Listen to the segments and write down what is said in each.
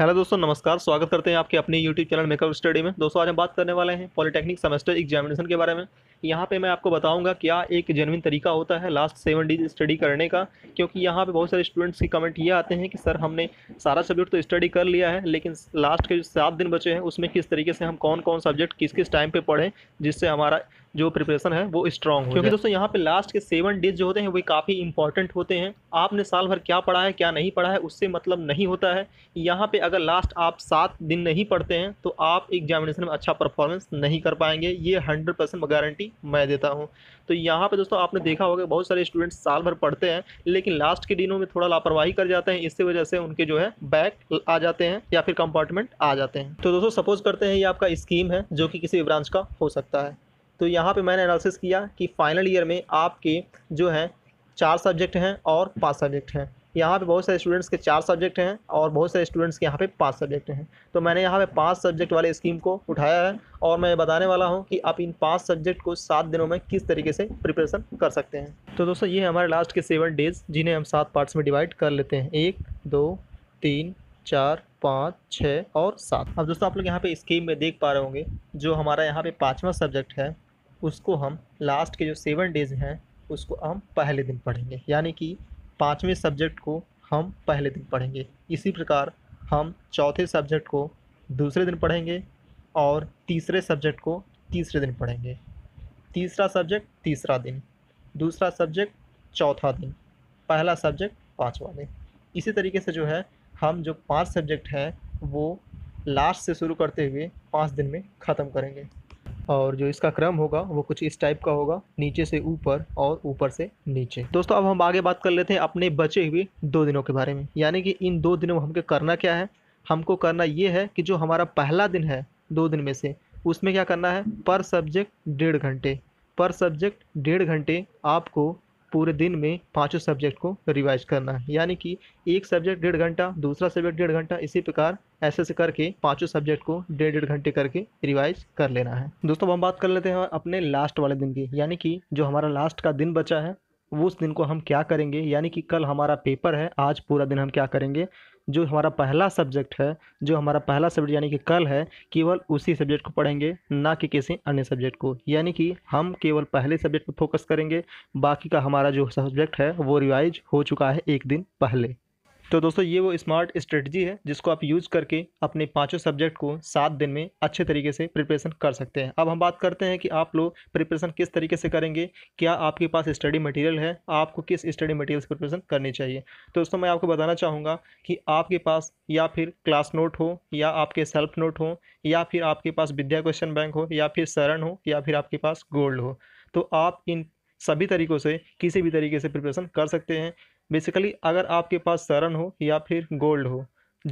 hello दोस्तों नमस्कार स्वागत करते हैं आपके अपने यूट्यूब चैनल मेकअप स्टडी में दोस्तों आज हम बात करने वाले हैं पॉलिटेक्निक सेमेस्टर एग्जामिनेशन के बारे में यहाँ पे मैं आपको बताऊंगा क्या एक जेनविन तरीका होता है लास्ट सेवन डेज स्टडी करने का क्योंकि यहाँ पे बहुत सारे स्टूडेंट्स के कमेंट ये आते हैं कि सर हमने सारा सब्जेक्ट तो स्टडी कर लिया है लेकिन लास्ट के जो सात दिन बचे हैं उसमें किस तरीके से हम कौन कौन सब्जेक्ट किस किस टाइम पर पढ़ें जिससे हमारा जो प्रिपरेशन है वो स्ट्रॉन्ग हो क्योंकि दोस्तों यहाँ पे लास्ट के सेवन डेज जो होते हैं वो काफ़ी इंपॉर्टेंट होते हैं आपने साल भर क्या पढ़ा है क्या नहीं पढ़ा है उससे मतलब नहीं होता है यहाँ पे अगर लास्ट आप सात दिन नहीं पढ़ते हैं तो आप एग्जामिनेशन में अच्छा परफॉर्मेंस नहीं कर पाएंगे ये हंड्रेड परसेंट गारंटी मैं देता हूँ तो यहाँ पर दोस्तों आपने देखा होगा बहुत सारे स्टूडेंट्स साल भर पढ़ते हैं लेकिन लास्ट के दिनों में थोड़ा लापरवाही कर जाते हैं इससे वजह से उनके जो है बैक आ जाते हैं या फिर कंपार्टमेंट आ जाते हैं तो दोस्तों सपोज करते हैं ये आपका स्कीम है जो कि किसी ब्रांच का हो सकता है तो यहाँ पे मैंने एनालिसिस किया कि फ़ाइनल ईयर में आपके जो हैं चार सब्जेक्ट हैं और पाँच सब्जेक्ट हैं यहाँ पे बहुत सारे स्टूडेंट्स के चार सब्जेक्ट हैं और बहुत सारे स्टूडेंट्स के यहाँ पे पांच सब्जेक्ट हैं तो मैंने यहाँ पे पांच सब्जेक्ट वाले स्कीम को उठाया है और मैं बताने वाला हूँ कि आप इन पांच सब्जेक्ट को सात दिनों में किस तरीके से प्रिपरेशन कर सकते हैं तो दोस्तों ये हमारे लास्ट के सेवन डेज जिन्हें हम सात पार्ट्स में डिवाइड कर लेते हैं एक दो तीन चार पाँच छः और सात अब दोस्तों आप लोग यहाँ पे स्कीम में देख पा रहे होंगे जो हमारा यहाँ पे पाँचवा सब्जेक्ट है उसको हम लास्ट के जो सेवन डेज हैं उसको हम पहले दिन पढ़ेंगे यानी कि पाँचवें सब्जेक्ट को हम पहले दिन पढ़ेंगे इसी प्रकार हम चौथे सब्जेक्ट को दूसरे दिन पढ़ेंगे और तीसरे सब्जेक्ट को तीसरे दिन पढ़ेंगे तीसरा सब्जेक्ट तीसरा दिन दूसरा सब्जेक्ट चौथा दिन पहला सब्जेक्ट पाँचवा दिन इसी तरीके से जो है हम जो पांच सब्जेक्ट हैं वो लास्ट से शुरू करते हुए पाँच दिन में ख़त्म करेंगे और जो इसका क्रम होगा वो कुछ इस टाइप का होगा नीचे से ऊपर और ऊपर से नीचे दोस्तों अब हम आगे बात कर लेते हैं अपने बचे हुए दो दिनों के बारे में यानी कि इन दो दिनों में हमको करना क्या है हमको करना ये है कि जो हमारा पहला दिन है दो दिन में से उसमें क्या करना है पर सब्जेक्ट डेढ़ घंटे पर सब्जेक्ट डेढ़ घंटे आपको पूरे दिन में पाँचों सब्जेक्ट को रिवाइज करना है यानी कि एक सब्जेक्ट डेढ़ घंटा दूसरा सब्जेक्ट डेढ़ घंटा इसी प्रकार ऐसे से करके पाँचों सब्जेक्ट को डेढ़ डेढ़ घंटे करके रिवाइज कर लेना है दोस्तों हम बात कर लेते हैं अपने लास्ट वाले दिन की यानी कि जो हमारा लास्ट का दिन बचा है उस दिन को हम क्या करेंगे यानी कि कल हमारा पेपर है आज पूरा दिन हम क्या करेंगे जो हमारा पहला सब्जेक्ट है जो हमारा पहला सब्जेक्ट यानी कि कल है केवल उसी सब्जेक्ट को पढ़ेंगे ना कि किसी अन्य सब्जेक्ट को यानी कि हम केवल पहले सब्जेक्ट पर फोकस करेंगे बाकी का हमारा जो सब्जेक्ट है वो रिवाइज हो चुका है एक दिन पहले तो दोस्तों ये वो स्मार्ट स्ट्रेटजी है जिसको आप यूज करके अपने पाँचों सब्जेक्ट को सात दिन में अच्छे तरीके से प्रिपरेशन कर सकते हैं अब हम बात करते हैं कि आप लोग प्रिपरेशन किस तरीके से करेंगे क्या आपके पास स्टडी मटेरियल है आपको किस स्टडी मटेरियल से प्रिपरेशन करनी चाहिए तो दोस्तों मैं आपको बताना चाहूँगा कि आपके पास या फिर क्लास नोट हो या आपके सेल्फ नोट हो या फिर आपके पास विद्या क्वेश्चन बैंक हो या फिर शरण हो या फिर आपके पास गोल्ड हो तो आप इन सभी तरीक़ों से किसी भी तरीके से प्रिपरेशन कर सकते हैं बेसिकली अगर आपके पास सरन हो या फिर गोल्ड हो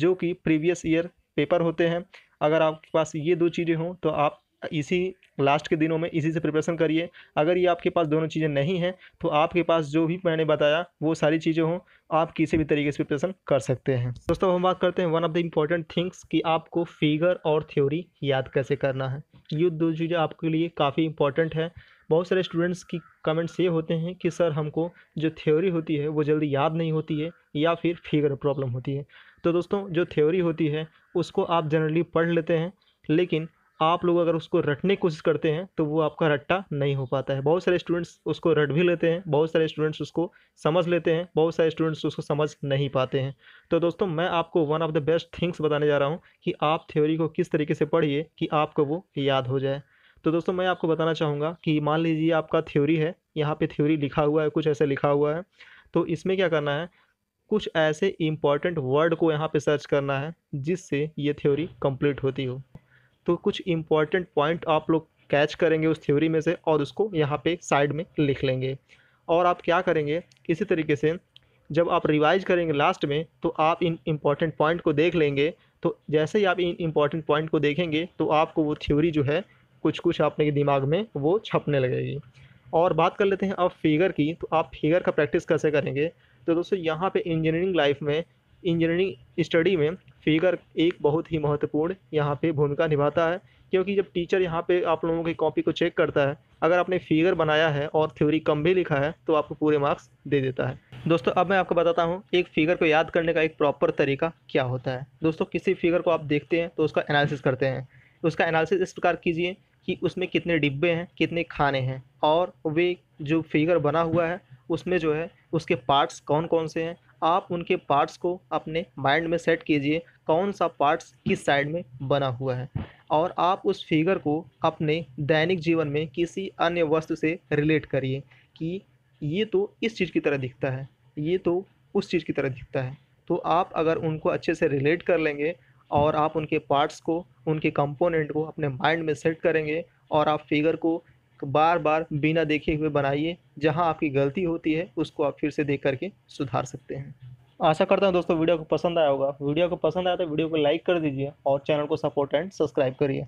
जो कि प्रीवियस ईयर पेपर होते हैं अगर आपके पास ये दो चीज़ें हों तो आप इसी लास्ट के दिनों में इसी से प्रिपरेशन करिए अगर ये आपके पास दोनों चीज़ें नहीं हैं तो आपके पास जो भी मैंने बताया वो सारी चीज़ें हों आप किसी भी तरीके से प्रिपरेशन कर सकते हैं दोस्तों हम बात करते हैं one of the important things कि आपको फिगर और थ्योरी याद कैसे करना है ये दो चीज़ें आपके लिए काफ़ी इंपॉर्टेंट है बहुत सारे स्टूडेंट्स की कमेंट्स ये होते हैं कि सर हमको जो थ्योरी होती है वो जल्दी याद नहीं होती है या फिर फिगर प्रॉब्लम होती है तो दोस्तों जो थ्योरी होती है उसको आप जनरली पढ़ लेते हैं लेकिन आप लोग अगर उसको रटने की कोशिश करते हैं तो वो आपका रट्टा नहीं हो पाता है बहुत सारे स्टूडेंट्स उसको रट भी लेते हैं बहुत सारे स्टूडेंट्स उसको समझ लेते हैं बहुत सारे स्टूडेंट्स उसको समझ नहीं पाते हैं तो दोस्तों मैं आपको one of the best things बताने जा रहा हूँ कि आप थ्योरी को किस तरीके से पढ़िए कि आपको वो याद हो जाए तो दोस्तों मैं आपको बताना चाहूँगा कि मान लीजिए आपका थ्योरी है यहाँ पे थ्योरी लिखा हुआ है कुछ ऐसे लिखा हुआ है तो इसमें क्या करना है कुछ ऐसे इम्पॉर्टेंट वर्ड को यहाँ पे सर्च करना है जिससे ये थ्योरी कंप्लीट होती हो तो कुछ इम्पॉर्टेंट पॉइंट आप लोग कैच करेंगे उस थ्योरी में से और उसको यहाँ पर साइड में लिख लेंगे और आप क्या करेंगे इसी तरीके से जब आप रिवाइज करेंगे लास्ट में तो आप इन इम्पॉर्टेंट पॉइंट को देख लेंगे तो जैसे ही आप इन इम्पॉर्टेंट पॉइंट को देखेंगे तो आपको वो थ्योरी जो है कुछ कुछ आपने दिमाग में वो छपने लगेगी और बात कर लेते हैं अब फिगर की तो आप फिगर का प्रैक्टिस कैसे करेंगे तो दोस्तों यहाँ पे इंजीनियरिंग लाइफ में इंजीनियरिंग स्टडी में फिगर एक बहुत ही महत्वपूर्ण यहाँ पे भूमिका निभाता है क्योंकि जब टीचर यहाँ पे आप लोगों की कॉपी को चेक करता है अगर आपने फिगर बनाया है और थ्योरी कम भी लिखा है तो आपको पूरे मार्क्स दे देता है दोस्तों अब मैं आपको बताता हूँ एक फिगर को याद करने का एक प्रॉपर तरीका क्या होता है दोस्तों किसी फिगर को आप देखते हैं तो उसका एनालिसिस करते हैं उसका एनालिसिस इस प्रकार कीजिए कि उसमें कितने डिब्बे हैं कितने खाने हैं और वे जो फिगर बना हुआ है उसमें जो है उसके पार्ट्स कौन कौन से हैं आप उनके पार्ट्स को अपने माइंड में सेट कीजिए कौन सा पार्ट्स किस साइड में बना हुआ है और आप उस फिगर को अपने दैनिक जीवन में किसी अन्य वस्तु से रिलेट करिए कि ये तो इस चीज़ की तरह दिखता है ये तो उस चीज़ की तरह दिखता है तो आप अगर उनको अच्छे से रिलेट कर लेंगे और आप उनके पार्ट्स को उनके कंपोनेंट को अपने माइंड में सेट करेंगे और आप फिगर को बार बार बिना देखे हुए बनाइए जहां आपकी गलती होती है उसको आप फिर से देख करके सुधार सकते हैं आशा करता हूं दोस्तों वीडियो को पसंद आया होगा वीडियो को पसंद आया तो वीडियो को लाइक कर दीजिए और चैनल को सपोर्ट एंड सब्सक्राइब करिए